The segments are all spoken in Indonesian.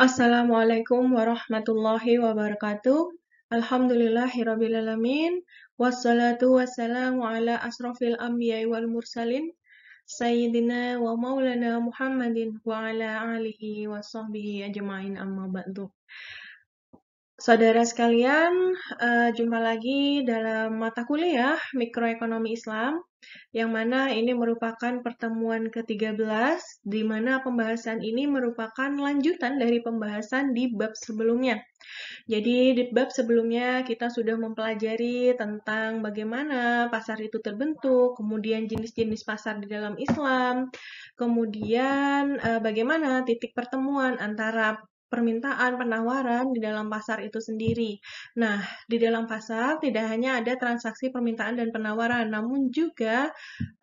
Assalamualaikum warahmatullahi wabarakatuh. Alhamdulillahirrabbilalamin. Wassalatu wassalamu ala asrafil anbiya wal mursalin. Sayyidina wa maulana Muhammadin wa ala alihi wa sahbihi ajma'in amma ba'du. Saudara sekalian, uh, jumpa lagi dalam mata kuliah Mikroekonomi Islam, yang mana ini merupakan pertemuan ke-13, di mana pembahasan ini merupakan lanjutan dari pembahasan di bab sebelumnya. Jadi, di bab sebelumnya kita sudah mempelajari tentang bagaimana pasar itu terbentuk, kemudian jenis-jenis pasar di dalam Islam, kemudian uh, bagaimana titik pertemuan antara permintaan penawaran di dalam pasar itu sendiri. Nah, di dalam pasar tidak hanya ada transaksi permintaan dan penawaran, namun juga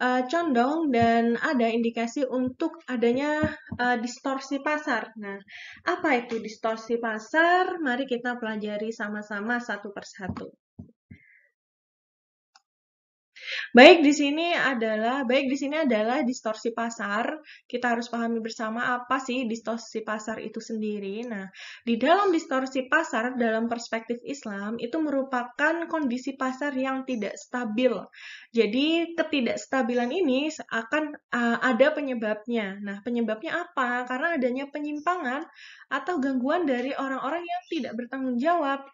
uh, condong dan ada indikasi untuk adanya uh, distorsi pasar. Nah, apa itu distorsi pasar? Mari kita pelajari sama-sama satu persatu. Baik di sini adalah baik di sini adalah distorsi pasar. Kita harus pahami bersama apa sih distorsi pasar itu sendiri. Nah, di dalam distorsi pasar dalam perspektif Islam itu merupakan kondisi pasar yang tidak stabil. Jadi ketidakstabilan ini akan uh, ada penyebabnya. Nah, penyebabnya apa? Karena adanya penyimpangan atau gangguan dari orang-orang yang tidak bertanggung jawab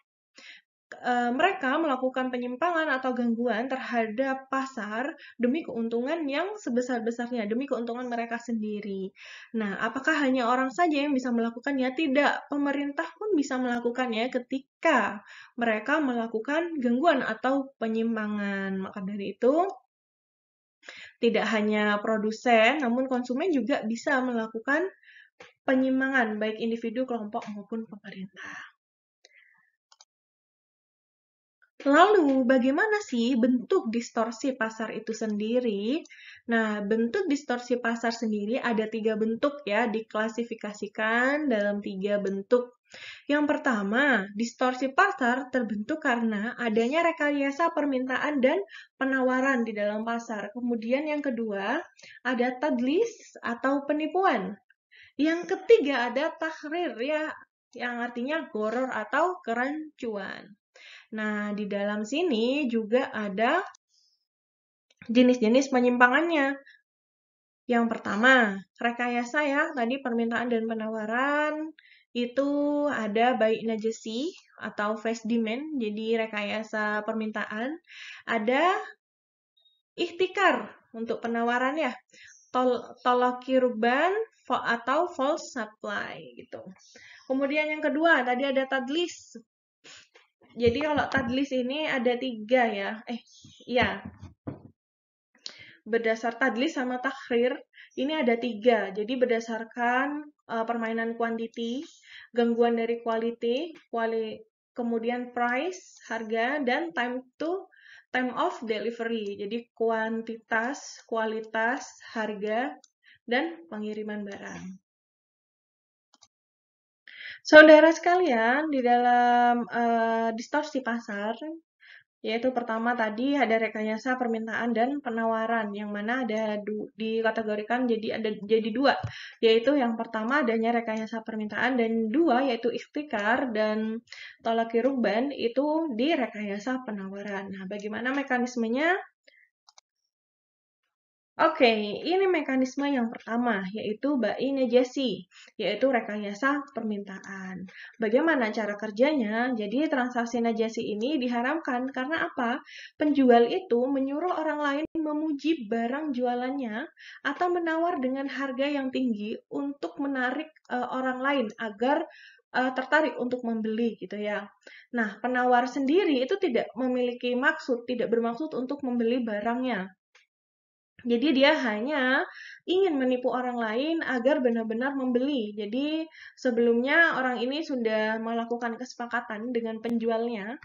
Eh, mereka melakukan penyimpangan atau gangguan terhadap pasar demi keuntungan yang sebesar-besarnya, demi keuntungan mereka sendiri. Nah, apakah hanya orang saja yang bisa melakukannya? Tidak, pemerintah pun bisa melakukannya ketika mereka melakukan gangguan atau penyimpangan. Maka dari itu, tidak hanya produsen, namun konsumen juga bisa melakukan penyimpangan baik individu, kelompok maupun pemerintah. Lalu, bagaimana sih bentuk distorsi pasar itu sendiri? Nah, bentuk distorsi pasar sendiri ada tiga bentuk ya, diklasifikasikan dalam tiga bentuk. Yang pertama, distorsi pasar terbentuk karena adanya rekayasa permintaan dan penawaran di dalam pasar. Kemudian yang kedua, ada tadlis atau penipuan. Yang ketiga ada tahrir ya, yang artinya goror atau kerancuan. Nah, di dalam sini juga ada jenis-jenis penyimpangannya. Yang pertama, rekayasa ya, tadi permintaan dan penawaran itu ada baik najasi atau face demand, jadi rekayasa permintaan, ada ikhtikar untuk penawaran ya, tol tolaki ruban atau false supply gitu. Kemudian yang kedua, tadi ada tadlis, jadi kalau tadlis ini ada tiga ya. Eh, iya. Berdasar tadlis sama takhrir, ini ada tiga. Jadi berdasarkan uh, permainan quantity, gangguan dari quality, quali kemudian price, harga, dan time to time of delivery. Jadi kuantitas, kualitas, harga, dan pengiriman barang. Saudara sekalian, di dalam uh, distorsi pasar, yaitu pertama tadi ada rekayasa permintaan dan penawaran, yang mana ada du dikategorikan jadi ada jadi dua, yaitu yang pertama adanya rekayasa permintaan dan dua yaitu ikhtikar dan tolak ruban itu di rekayasa penawaran. Nah, bagaimana mekanismenya? Oke, ini mekanisme yang pertama, yaitu buying agency, yaitu rekayasa permintaan. Bagaimana cara kerjanya? Jadi, transaksi agency ini diharamkan karena apa? Penjual itu menyuruh orang lain memuji barang jualannya atau menawar dengan harga yang tinggi untuk menarik uh, orang lain agar uh, tertarik untuk membeli gitu ya. Nah, penawar sendiri itu tidak memiliki maksud, tidak bermaksud untuk membeli barangnya. Jadi dia hanya ingin menipu orang lain agar benar-benar membeli. Jadi sebelumnya orang ini sudah melakukan kesepakatan dengan penjualnya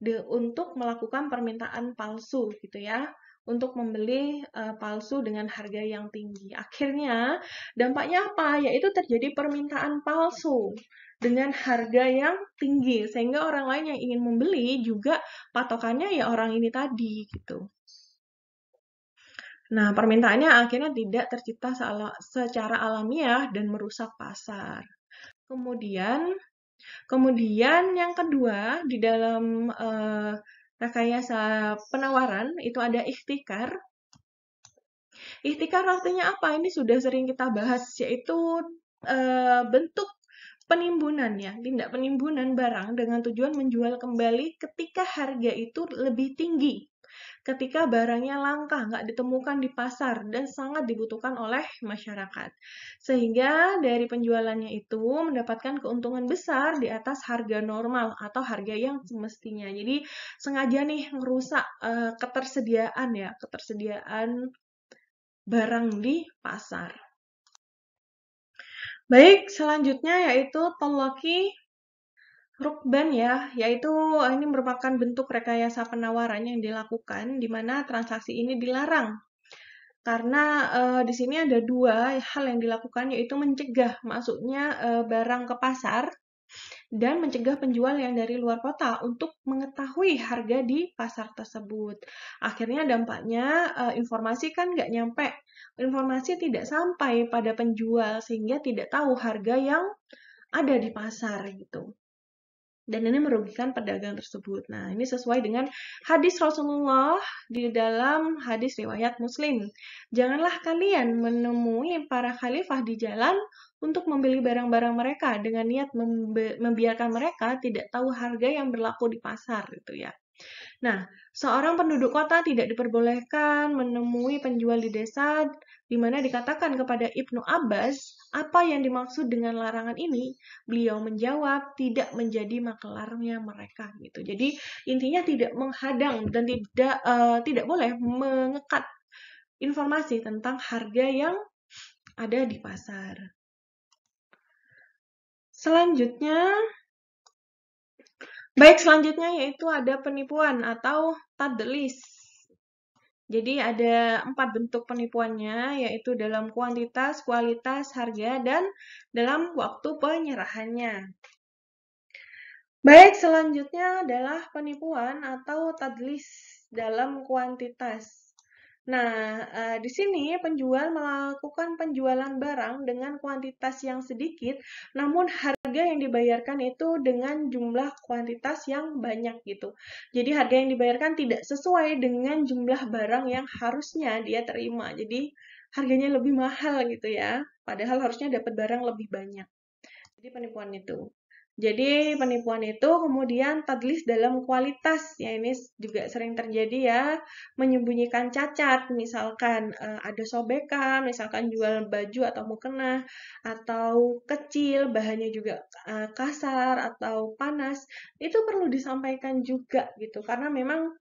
de, untuk melakukan permintaan palsu gitu ya untuk membeli uh, palsu dengan harga yang tinggi. Akhirnya dampaknya apa? Yaitu terjadi permintaan palsu dengan harga yang tinggi sehingga orang lain yang ingin membeli juga patokannya ya orang ini tadi gitu. Nah, permintaannya akhirnya tidak tercipta secara alamiah dan merusak pasar. Kemudian, kemudian yang kedua di dalam eh, rekayasa penawaran itu ada ikhtikar. Ikhtikar artinya apa? Ini sudah sering kita bahas, yaitu eh, bentuk penimbunan ya, tindak penimbunan barang dengan tujuan menjual kembali ketika harga itu lebih tinggi ketika barangnya langka, nggak ditemukan di pasar, dan sangat dibutuhkan oleh masyarakat. Sehingga dari penjualannya itu mendapatkan keuntungan besar di atas harga normal atau harga yang semestinya. Jadi sengaja nih merusak uh, eh, ketersediaan ya, ketersediaan barang di pasar. Baik, selanjutnya yaitu tolaki. Rukban ya, yaitu eh, ini merupakan bentuk rekayasa penawaran yang dilakukan di mana transaksi ini dilarang. Karena e, di sini ada dua hal yang dilakukan yaitu mencegah masuknya e, eh, barang ke pasar dan mencegah penjual yang dari luar kota untuk mengetahui harga di pasar tersebut. Akhirnya dampaknya e, informasi kan nggak nyampe, informasi tidak sampai pada penjual sehingga tidak tahu harga yang ada di pasar gitu dan ini merugikan pedagang tersebut. Nah, ini sesuai dengan hadis Rasulullah di dalam hadis riwayat Muslim. Janganlah kalian menemui para khalifah di jalan untuk membeli barang-barang mereka dengan niat membiarkan mereka tidak tahu harga yang berlaku di pasar gitu ya. Nah, seorang penduduk kota tidak diperbolehkan menemui penjual di desa di mana dikatakan kepada Ibnu Abbas, apa yang dimaksud dengan larangan ini? Beliau menjawab, tidak menjadi makelarnya mereka gitu. Jadi, intinya tidak menghadang dan tidak uh, tidak boleh mengekat informasi tentang harga yang ada di pasar. Selanjutnya, Baik, selanjutnya yaitu ada penipuan atau tadlis. Jadi ada empat bentuk penipuannya, yaitu dalam kuantitas, kualitas, harga, dan dalam waktu penyerahannya. Baik, selanjutnya adalah penipuan atau tadlis dalam kuantitas. Nah, eh, di sini penjual melakukan penjualan barang dengan kuantitas yang sedikit, namun harga yang dibayarkan itu dengan jumlah kuantitas yang banyak gitu. Jadi harga yang dibayarkan tidak sesuai dengan jumlah barang yang harusnya dia terima. Jadi harganya lebih mahal gitu ya, padahal harusnya dapat barang lebih banyak. Jadi penipuan itu. Jadi penipuan itu kemudian tadlis dalam kualitas, ya ini juga sering terjadi ya, menyembunyikan cacat, misalkan eh, ada sobekan, misalkan jual baju atau mukena, atau kecil, bahannya juga eh, kasar atau panas, itu perlu disampaikan juga gitu, karena memang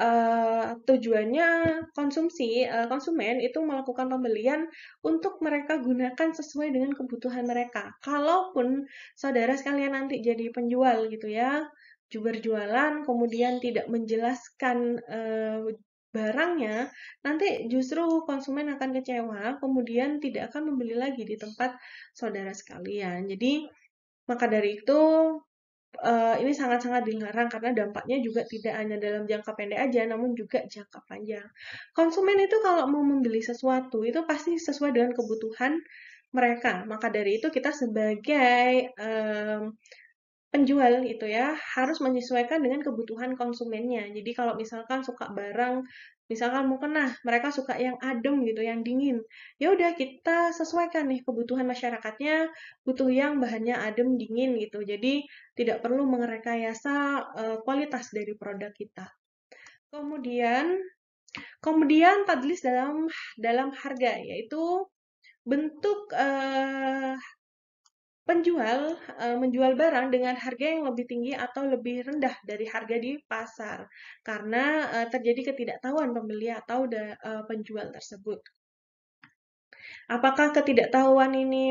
uh, tujuannya konsumsi uh, konsumen itu melakukan pembelian untuk mereka gunakan sesuai dengan kebutuhan mereka. Kalaupun saudara sekalian nanti jadi penjual gitu ya, berjualan kemudian tidak menjelaskan uh, barangnya, nanti justru konsumen akan kecewa, kemudian tidak akan membeli lagi di tempat saudara sekalian. Jadi maka dari itu Eh, ini sangat-sangat dilarang karena dampaknya juga tidak hanya dalam jangka pendek aja namun juga jangka panjang. Konsumen itu kalau mau membeli sesuatu itu pasti sesuai dengan kebutuhan mereka. Maka dari itu kita sebagai um, penjual itu ya harus menyesuaikan dengan kebutuhan konsumennya. Jadi kalau misalkan suka barang Misalkan mau kena, mereka suka yang adem gitu, yang dingin. Ya udah kita sesuaikan nih kebutuhan masyarakatnya, butuh yang bahannya adem, dingin gitu. Jadi tidak perlu mengerekayasa uh, eh, kualitas dari produk kita. Kemudian kemudian tadlis dalam dalam harga yaitu bentuk uh, penjual e, menjual barang dengan harga yang lebih tinggi atau lebih rendah dari harga di pasar karena e, terjadi ketidaktahuan pembeli atau de, e, eh, penjual tersebut. Apakah ketidaktahuan ini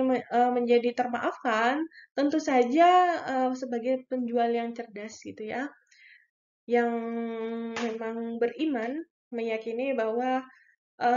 menjadi termaafkan? Tentu saja sebagai penjual yang cerdas gitu ya. Yang memang beriman meyakini bahwa e,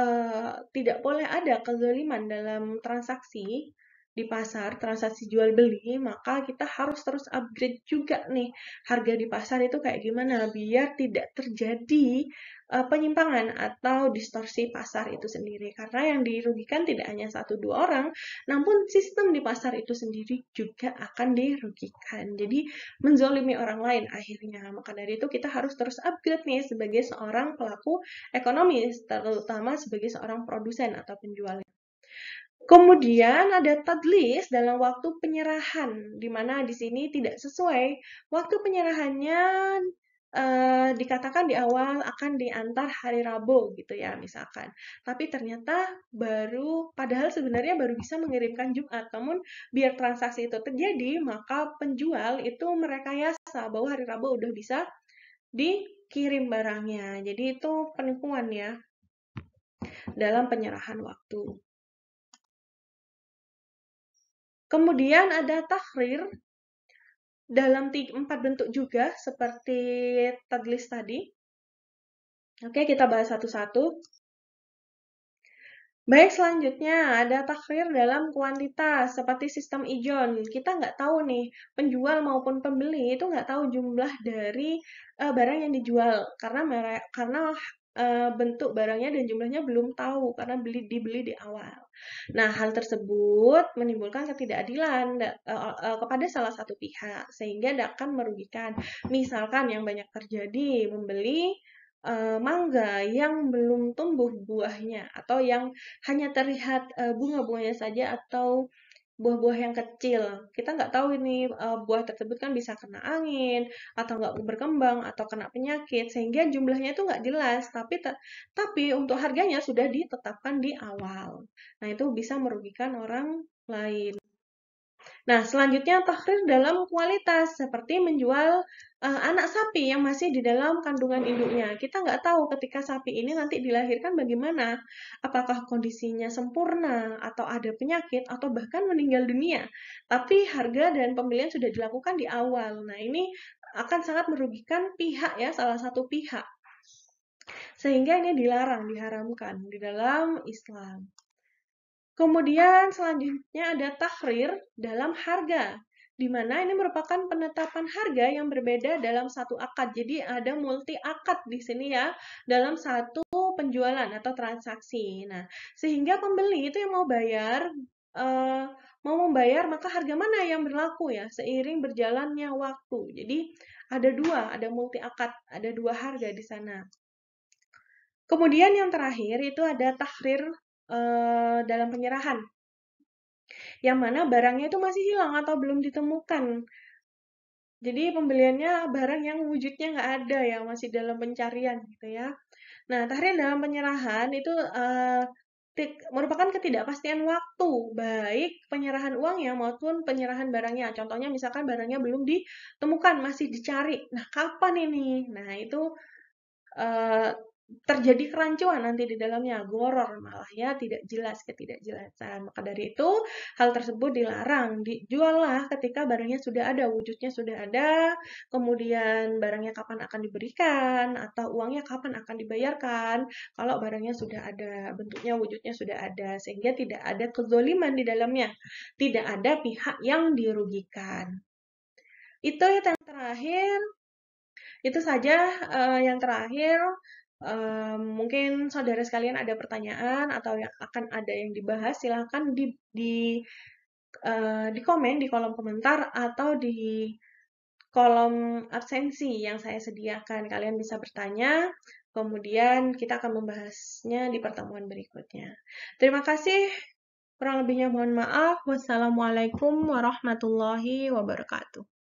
tidak boleh ada kezaliman dalam transaksi di pasar, transaksi jual beli, maka kita harus terus upgrade juga nih harga di pasar itu kayak gimana biar tidak terjadi uh, penyimpangan atau distorsi pasar itu sendiri. Karena yang dirugikan tidak hanya satu dua orang, namun sistem di pasar itu sendiri juga akan dirugikan. Jadi menzolimi orang lain akhirnya. Maka dari itu kita harus terus upgrade nih sebagai seorang pelaku ekonomi, terutama sebagai seorang produsen atau penjual Kemudian ada tadlis dalam waktu penyerahan, di mana di sini tidak sesuai. Waktu penyerahannya eh, dikatakan di awal akan diantar hari Rabu gitu ya misalkan. Tapi ternyata baru, padahal sebenarnya baru bisa mengirimkan Jumat. Namun biar transaksi itu terjadi, maka penjual itu merekayasa bahwa hari Rabu udah bisa dikirim barangnya. Jadi itu penipuan ya dalam penyerahan waktu. Kemudian ada tahrir dalam empat bentuk juga seperti tadlis tadi. Oke, kita bahas satu-satu. Baik, selanjutnya ada takhir dalam kuantitas seperti sistem ijon. Kita nggak tahu nih, penjual maupun pembeli itu nggak tahu jumlah dari uh, barang yang dijual karena karena Eh, bentuk barangnya dan jumlahnya belum tahu karena beli dibeli di awal. Nah, hal tersebut menimbulkan ketidakadilan uh, uh, kepada salah satu pihak sehingga akan merugikan. Misalkan yang banyak terjadi membeli uh, mangga yang belum tumbuh buahnya atau yang hanya terlihat uh, bunga-bunganya saja atau buah-buah yang kecil. Kita nggak tahu ini uh, buah tersebut kan bisa kena angin atau nggak berkembang atau kena penyakit sehingga jumlahnya itu nggak jelas. Tapi tapi untuk harganya sudah ditetapkan di awal. Nah itu bisa merugikan orang lain. Nah, selanjutnya tahrir dalam kualitas seperti menjual uh, anak sapi yang masih di dalam kandungan induknya. Kita nggak tahu ketika sapi ini nanti dilahirkan bagaimana, apakah kondisinya sempurna atau ada penyakit atau bahkan meninggal dunia. Tapi harga dan pembelian sudah dilakukan di awal. Nah, ini akan sangat merugikan pihak ya salah satu pihak. Sehingga ini dilarang, diharamkan di dalam Islam. Kemudian selanjutnya ada tahrir dalam harga, di mana ini merupakan penetapan harga yang berbeda dalam satu akad. Jadi ada multi akad di sini ya dalam satu penjualan atau transaksi. Nah, sehingga pembeli itu yang mau bayar eh, mau membayar maka harga mana yang berlaku ya seiring berjalannya waktu. Jadi ada dua, ada multi akad, ada dua harga di sana. Kemudian yang terakhir itu ada tahrir Eh, dalam penyerahan. Yang mana barangnya itu masih hilang atau belum ditemukan. Jadi pembeliannya barang yang wujudnya nggak ada ya, masih dalam pencarian gitu ya. Nah, tahrir dalam penyerahan itu uh, merupakan ketidakpastian waktu, baik penyerahan uang ya maupun penyerahan barangnya. Contohnya misalkan barangnya belum ditemukan, masih dicari. Nah, kapan ini? Nah, itu uh, terjadi kerancuan nanti di dalamnya, goror malah ya, tidak jelas ketidakjelasan. Maka dari itu, hal tersebut dilarang. Dijuallah ketika barangnya sudah ada, wujudnya sudah ada, kemudian barangnya kapan akan diberikan, atau uangnya kapan akan dibayarkan, kalau barangnya sudah ada, bentuknya wujudnya sudah ada, sehingga tidak ada kezoliman di dalamnya. Tidak ada pihak yang dirugikan. Itu yang terakhir, itu saja uh, yang terakhir Um, mungkin saudara sekalian ada pertanyaan atau yang akan ada yang dibahas, silahkan di, di, uh, di komen di kolom komentar atau di kolom absensi yang saya sediakan. Kalian bisa bertanya, kemudian kita akan membahasnya di pertemuan berikutnya. Terima kasih. Kurang lebihnya mohon maaf. Wassalamualaikum warahmatullahi wabarakatuh.